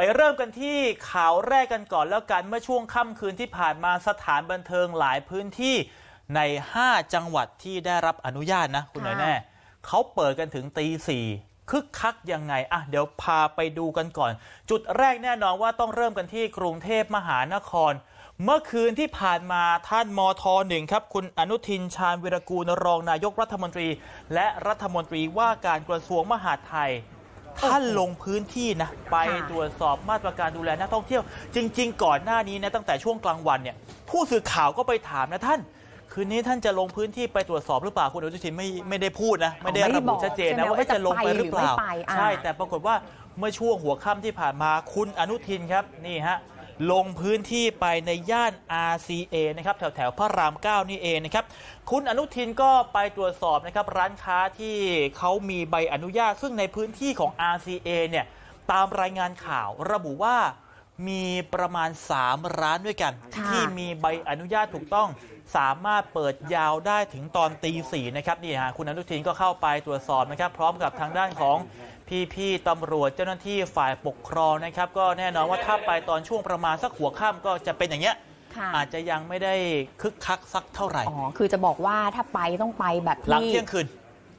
ไปเริ่มกันที่ข่าวแรกกันก่อน แล้วกันเมื่อช่วงค่ำคืนที่ผ่านมาสถานบันเทิงหลายพื้นที่ใน 5 จังหวัดที่ได้รับอนุญาตนะ คุณหน่อยแน่เขาเปิดกันถึงตีสี่คึกคักยังไงอ่ะเดี๋ยวพาไปดูกันก่อน จุดแรกแน่นอนว่าต้องเริ่มกันที่กรุงเทพมหานคร เมื่อคืนที่ผ่านมาท่านมทหนึ่งครับ คุณอนุทินชาญวิรกูลรองนายกรัฐมนตรี และรัฐมนตรีว่าการกระทรวงมหาดไทยท่านลงพื้นที่นะไปตรวจสอบมาตรการดูแลนักท่องเที่ยว จริงๆ ก่อนหน้านี้นะตั้งแต่ช่วงกลางวันเนี่ย ผู้สื่อข่าวก็ไปถามนะท่าน คืนนี้ท่านจะลงพื้นที่ไปตรวจสอบหรือเปล่าคุณอนุทินไม่ไม่ได้พูดนะ ไม่ได้ระบุชัดเจนนะว่าจะลงไปหรือเปล่า ใช่แต่ปรากฏว่าเมื่อช่วงหัวค่ำที่ผ่านมาคุณ อนุทินครับนี่ฮะลงพื้นที่ไปในย่าน RCA นะครับแถวแถวพระราม 9 นี่เองนะครับคุณอนุทินก็ไปตรวจสอบนะครับร้านค้าที่เขามีใบอนุญาตซึ่งในพื้นที่ของ RCA เนี่ยตามรายงานข่าวระบุว่ามีประมาณ 3 ร้านด้วยกัน ที่มีใบอนุญาตถูกต้องสามารถเปิดยาวได้ถึงตอนตีสี่นะครับนี่ฮะคุณอนุทินก็เข้าไปตรวจสอบนะครับ พร้อมกับทางด้านของ พี่ๆตำรวจเจ้าหน้าที่ฝ่ายปกครองนะครับ ก็แน่นอนว่าถ้าไปตอนช่วงประมาณสักหัวค่ำก็จะเป็นอย่างเงี้ยอาจจะยังไม่ได้คึกคักสักเท่าไหร่อ๋อคือจะบอกว่าถ้าไปต้องไปแบบหลังเที่ยงคืน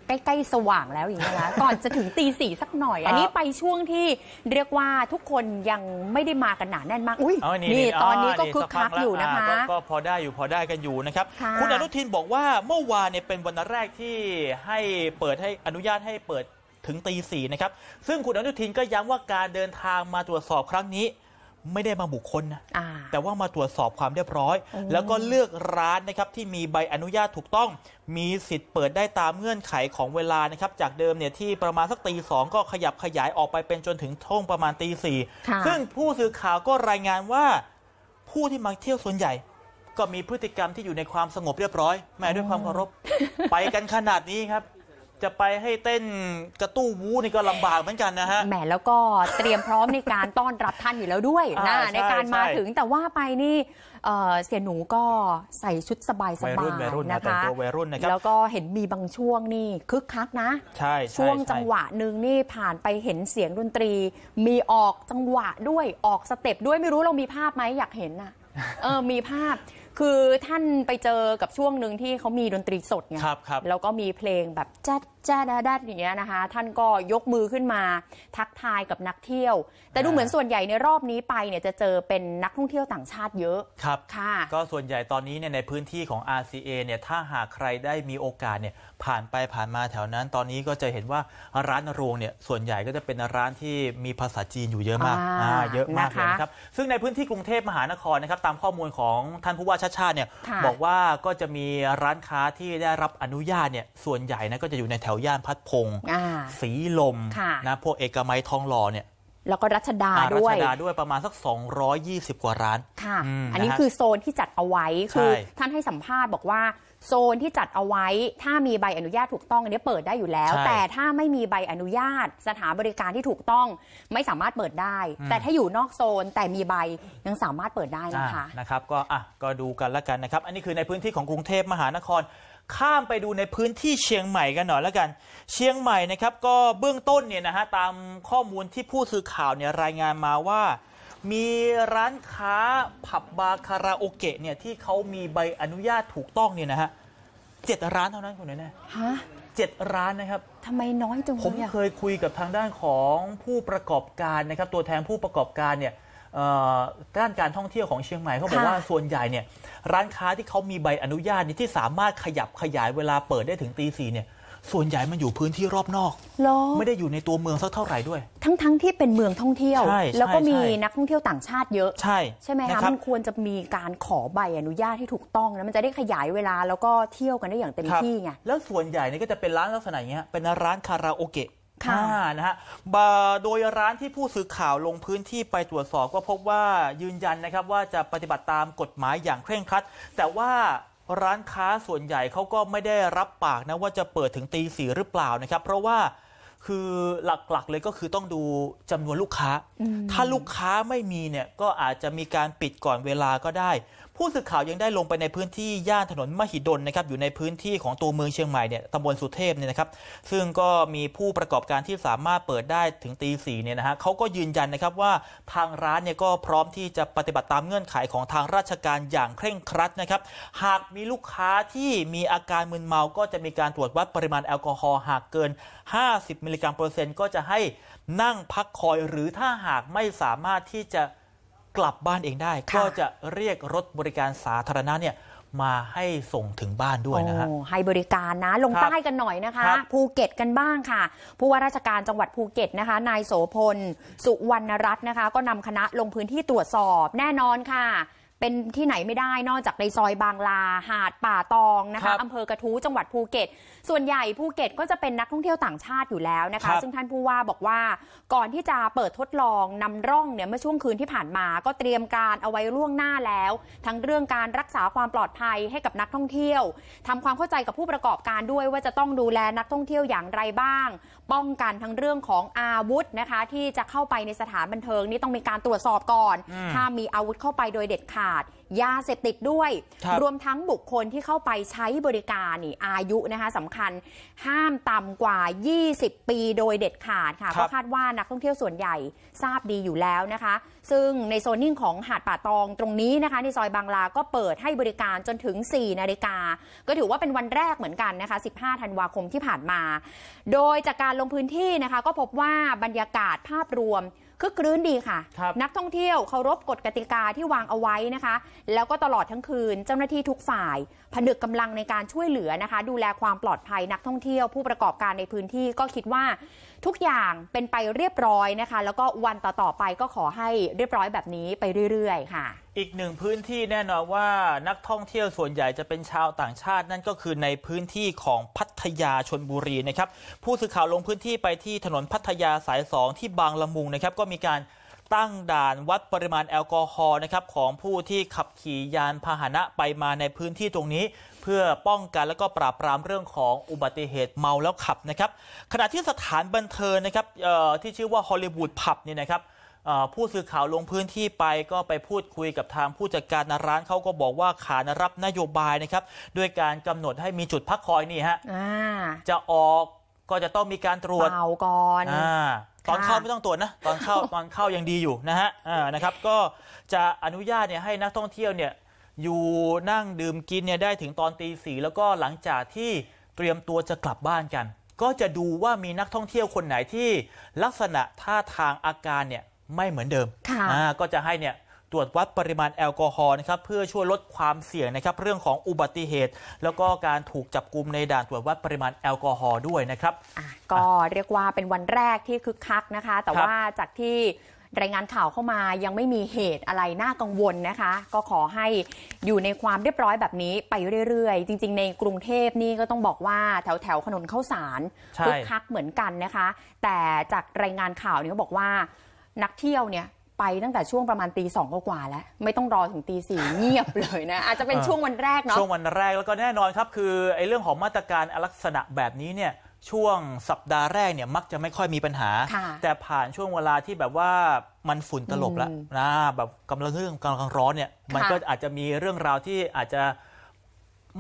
ใกล้ๆสว่างแล้วอย่างนี้นะก่อนจะถึงตีสี่สักหน่อยอันนี้ไปช่วงที่เรียกว่าทุกคนยังไม่ได้มากันหนาแน่นมาก อุ้ยนี่นี่ตอนนี้ก็คึกคักอยู่นะคะก็พอได้อยู่พอได้กันอยู่นะครับคคุณอนุทินบอกว่าเมื่อวานเนี่ยเป็นวันแรกที่ให้เปิดให้อนุญาตให้เปิดถึงตีสี่นะครับ ซึ่งคุณอนุทินก็ย้ำว่าการเดินทางมาตรวจสอบครั้งนี้ไม่ได้มาบุคคลนะ แต่ว่ามาตรวจสอบความเรียบร้อย แล้วก็เลือกร้านนะครับ ที่มีใบอนุญาตถูกต้อง มีสิทธิ์เปิดได้ตามเงื่อนไขของเวลานะครับ จากเดิมเนี่ยที่ประมาณสักตีสองก็ขยับขยายออกไปเป็นจนถึงท่งประมาณตีสี่ซึ่งผู้สื่อข่าวก็รายงานว่า ผู้ที่มาเที่ยวส่วนใหญ่ ก็มีพฤติกรรมที่อยู่ในความสงบเรียบร้อยแม้ด้วยความเคารพ ไปกันขนาดนี้ครับจะไปให้เต้นกระตู้วู้นี่ก็ลำบากเหมือนกันนะฮะ แหมแล้วก็เตรียมพร้อมในการต้อนรับท่านอยู่แล้วด้วยนะในการมาถึงแต่ว่าไปนี่เสียหนูก็ใส่ชุดสบายสบายนะคะแล้วก็เห็นมีบางช่วงนี่คึกคักนะ ใช่ช่วงจังหวะหนึ่งนี่ผ่านไปเห็นเสียงดนตรี มีออกจังหวะด้วยออกสเต็ปด้วยไม่รู้เรามีภาพไหมอยากเห็นอ่ะเออมีภาพคือท่านไปเจอกับช่วงหนึ่งที่เขามีดนตรีสดไงแล้วก็มีเพลงแบบแจ๊ดจ้าด้าอย่างเงี้ยนะคะท่านก็ยกมือขึ้นมาทักทายกับนักเที่ยว แต่ดูเหมือนส่วนใหญ่ในรอบนี้ไปเนี่ยจะเจอเป็นนักท่องเที่ยวต่างชาติเยอะครับค่ะก็ส่วนใหญ่ตอนนี้เนี่ยในพื้นที่ของ RCA เนี่ยถ้าหากใครได้มีโอกาสเนี่ยผ่านไปผ่านมาแถวนั้น ตอนนี้ก็จะเห็นว่าร้านรวงเนี่ยส่วนใหญ่ก็จะเป็นร้านที่มีภาษาจีนอยู่เยอะมากเยอะมากเลยครับซึ่งในพื้นที่กรุงเทพมหานครนะครับตามข้อมูลของท่านผู้ว่าชาติชาติเนี่ยบอกว่าก็จะมีร้านค้าที่ได้รับอนุญาตเนี่ยส่วนใหญ่นะก็จะอยู่ในแถถวย่านพัดพงสีลมนะพวกเอกมัยทองหล่อเนี่ยแล้วก็รัชดาด้วยรัชดาด้วยประมาณสัก 220 กว่าร้านค่ะอันนี้คือโซนที่จัดเอาไว้คือท่านให้สัมภาษณ์บอกว่าโซนที่จัดเอาไว้ ถ้ามีใบอนุญาตถูกต้องอันนี้เปิดได้อยู่แล้ว แต่ถ้าไม่มีใบอนุญาตสถานบริการที่ถูกต้องไม่สามารถเปิดได้ แต่ถ้าอยู่นอกโซนแต่มีใบยังสามารถเปิดได้นะคะนะครับก็อ่ะก็ดูกันละกันนะครับ อันนี้คือในพื้นที่ของกรุงเทพมหานครข้ามไปดูในพื้นที่เชียงใหม่กันหน่อยแล้วกัน เชียงใหม่นะครับก็เบื้องต้นเนี่ยนะฮะตามข้อมูลที่ผู้สื่อข่าวเนี่ยรายงานมาว่า มีร้านค้าผับบาร์คาราโอเกะเนี่ยที่เขามีใบอนุญาตถูกต้องเนี่ยนะฮะเจ็ดร้านเท่านั้นคุณแน่ฮะเจ็ดร้านนะครับทำไมน้อยจังเลยผมเคยคุยกับทางด้านของผู้ประกอบการนะครับตัวแทนผู้ประกอบการเนี่ยด้านการท่องเที่ยวของเชียงใหม่เขาบอกว่าส่วนใหญ่เนี่ยร้านค้าที่เขามีใบอนุญาตนี่ที่สามารถขยับขยายเวลาเปิดได้ถึงตีสี่เนี่ยส่วนใหญ่มันอยู่พื้นที่รอบนอกไม่ได้อยู่ในตัวเมืองสักเท่าไหร่ด้วย ทั้งๆทที่เป็นเมืองท่องเที่ยวแล้วก็มีนักท่องเที่ยวต่างชาติเยอะใช่ใช่ไหมคะมันควรจะมีการขอใบอนุญาตที่ถูกต้องนะมันจะได้ขยายเวลาแล้วก็เที่ยวกันได้อย่างเต็มที่ไงแล้วส่วนใหญ่นี่ก็จะเป็นร้านลักษณะอย่างเงี้ยเป็นร้านคาราโอเกะค่ะนะฮะโดยร้านที่ผู้สื่อข่าวลงพื้นที่ไปตรวจสอบก็พบว่ายืนยันนะครับ ว่าจะปฏิบัติตามกฎหมายอย่างเคร่งครัด แต่ว่าร้านค้าส่วนใหญ่เขาก็ไม่ได้รับปากนะว่าจะเปิดถึงตีสี่หรือเปล่านะครับ เพราะว่าคือหลักๆเลยก็คือต้องดูจำนวนลูกค้า ถ้าลูกค้าไม่มีเนี่ยก็อาจจะมีการปิดก่อนเวลาก็ได้ผู้สื่อข่าวยังได้ลงไปในพื้นที่ย่านถนนมหิดลนะครับอยู่ในพื้นที่ของตัวเมืองเชียงใหม่เนี่ยตำบลสุเทพเนี่ยนะครับซึ่งก็มีผู้ประกอบการที่สามารถเปิดได้ถึงตีสี่เนี่ยนะฮะเขาก็ยืนยันนะครับว่าทางร้านเนี่ยก็พร้อมที่จะปฏิบัติตามเงื่อนไขของทางราชการอย่างเคร่งครัดนะครับ หากมีลูกค้าที่มีอาการมึนเมาก็จะมีการตรวจวัดปริมาณแอลกอฮอล์หากเกิน 50มิลลิกรัมเปอร์เซ็นต์ก็จะให้นั่งพักคอย หรือถ้าหากไม่สามารถที่จะกลับบ้านเองได้ก็จะเรียกรถบริการสาธารณะเนี่ยมาให้ส่งถึงบ้านด้วยนะฮะให้บริการนะลงใต้กันหน่อยนะคะ ภูเก็ตกันบ้างค่ะ ผู้ว่าราชการจังหวัดภูเก็ตนะคะนายโสพล สุวรรณรัตน์นะคะ ก็นำคณะลงพื้นที่ตรวจสอบแน่นอนค่ะเป็นที่ไหนไม่ได้นอกจากในซอยบางลา หาดป่าตองนะคะคะอำเภอกระทู้จังหวัดภูเก็ต ส่วนใหญ่ภูเก็ตก็จะเป็นนักท่องเที่ยวต่างชาติอยู่แล้วนะคะคะ ซึ่งท่านผู้ว่าบอกว่าก่อนที่จะเปิดทดลองนำร่องเนี่ยเมื่อช่วงคืนที่ผ่านมาก็เตรียมการเอาไว้ล่วงหน้าแล้ว ทั้งเรื่องการรักษาความปลอดภัยให้กับนักท่องเที่ยว ทำความเข้าใจกับผู้ประกอบการด้วยว่าจะต้องดูแลนักท่องเที่ยวอย่างไรบ้าง ป้องกันทั้งเรื่องของอาวุธนะคะ ที่จะเข้าไปในสถานบันเทิงนี่ต้องมีการตรวจสอบก่อน ถ้ามีอาวุธเข้าไปโดยเด็ดขาดาดยาเสพติดด้วย รวมทั้งบุคคลที่เข้าไปใช้บริการนี่อายุนะคะสำคัญห้ามต่ำกว่า 20 ปีโดยเด็ดขาดค่ะเพราะคาดว่านักท่องเที่ยวส่วนใหญ่ทราบดีอยู่แล้วนะคะ ซึ่งในโซนนิ่งของหาดป่าตองตรงนี้นะคะในซอยบางลา ก็เปิดให้บริการจนถึง 4 นาฬิกา ก็ถือว่าเป็นวันแรกเหมือนกันนะคะ 15ธันวาคมที่ผ่านมา โดยจากการลงพื้นที่นะคะ ก็พบว่าบรรยากาศภาพรวมคึกครื้นดีค่ะ นักท่องเที่ยวเคารพกฎกติกาที่วางเอาไว้นะคะแล้วก็ตลอดทั้งคืนเจ้าหน้าที่ทุกฝ่าย ผนึกกำลังในการช่วยเหลือนะคะ ดูแลความปลอดภัยนักท่องเที่ยวผู้ประกอบการในพื้นที่ก็คิดว่าทุกอย่างเป็นไปเรียบร้อยนะคะ แล้วก็วันต่อๆไปก็ขอให้เรียบร้อยแบบนี้ไปเรื่อยๆค่ะ อีกหนึ่งพื้นที่แน่นอนว่านักท่องเที่ยวส่วนใหญ่จะเป็นชาวต่างชาตินั่นก็คือในพื้นที่ของพัทยาชนบุรีนะครับผู้สื่อข่าวลงพื้นที่ไปที่ถนนพัทยาสายสองที่บางละมุงนะครับก็มีการตั้งด่านวัดปริมาณแอลกอฮอล์นะครับ ของผู้ที่ขับขี่ยานพาหนะไปมาในพื้นที่ตรงนี้ เพื่อป้องกันและก็ปราบปรามเรื่องของอุบัติเหตุเมาแล้วขับนะครับ ขณะที่สถานบันเทิงนะครับที่ชื่อว่าฮอลลีวูดผับนี่นะครับผู้สื่อข่าวลงพื้นที่ไปก็ไปพูดคุยกับทางผู้จัดการ ร้านเขาก็บอกว่าขานรับนโยบายนะครับด้วยการกำหนดให้มีจุดพักคอยนี่ฮะจะออกก็จะต้องมีการตรวจเมาก่อนตอนเข้าไม่ต้องตรวจนะตอนเข้าตอนเข้ายังดีอยู่นะฮะอ่านะครับ ก็จะอนุญาตเนี่ยให้นักท่องเที่ยวเนี่ยอยู่นั่งดื่มกินเนี่ยได้ถึงตอนตีสี่แล้วก็หลังจากที่เตรียมตัวจะกลับบ้านกัน ก็จะดูว่ามีนักท่องเที่ยวคนไหนที่ลักษณะท่าทางอาการเนี่ยไม่เหมือนเดิมก็จะให้เนี่ยตรวจวัดปริมาณแอลกอฮอล์นะครับเพื่อช่วยลดความเสี่ยงนะครับเรื่องของอุบัติเหตุ แล้วก็การถูกจับกลุมในด่านตรวจวัดปริมาณแอลกอฮอล์ด้วยนะครับก็เรียกว่าเป็นวันแรกที่คึกคักนะคะ แต่ว่าจากที่รายงานข่าวเข้ามายังไม่มีเหตุอะไรน่ากังวลนะคะ ก็ขอให้อยู่ในความเรียบร้อยแบบนี้ไปเรื่อย ๆ จริงๆในกรุงเทพนี่ก็ต้องบอกว่าแถวแถวถนนเข้าสารคึกคักเหมือนกันนะคะ แต่จากรายงานข่าวนี่ก็บอกว่า นักเที่ยวเนี่ยไปตั้งแต่ช่วงประมาณ ตีสองกว่าแล้ว ไม่ต้องรอถึงตีสี่เงียบเลยนะอาจจะเป็นช่วงวันแรกเนาะช่วงวันแรกแล้วก็แน่นอนครับคือไอ้เรื่องของมาตรการลักษณะแบบนี้เนี่ยช่วงสัปดาห์แรกเนี่ยมักจะไม่ค่อยมีปัญหา แต่ผ่านช่วงเวลาที่แบบว่ามันฝุ่นตลบแล้วนะแบบกำลังเรื่องกำลังร้อนเนี่ยมันก็อาจจะมีเรื่องราวที่อาจจะ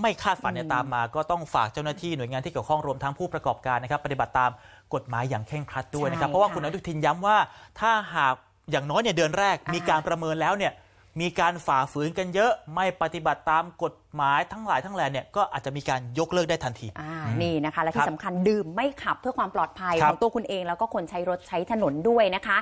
ไม่คาดฝันเนี่ยตามมา ก็ต้องฝากเจ้าหน้าที่หน่วยงานที่เกี่ยวข้องรวมทั้งผู้ประกอบการนะครับ ปฏิบัติตามกฎหมายอย่างเคร่งครัดด้วยนะครับเพราะว่าคุณอนุทินย้ำว่าถ้าหากอย่างน้อยเนี่ยเดือนแรกมีการประเมินแล้วเนี่ยมีการฝ่าฝืนกันเยอะไม่ปฏิบัติตามกฎหมายทั้งหลายทั้งแหล่เนี่ยก็อาจจะมีการยกเลิกได้ทันทีนี่นะคะ และที่สำคัญดื่มไม่ขับเพื่อความปลอดภัยของตัวคุณเองแล้วก็คนใช้รถใช้ถนนด้วยนะคะ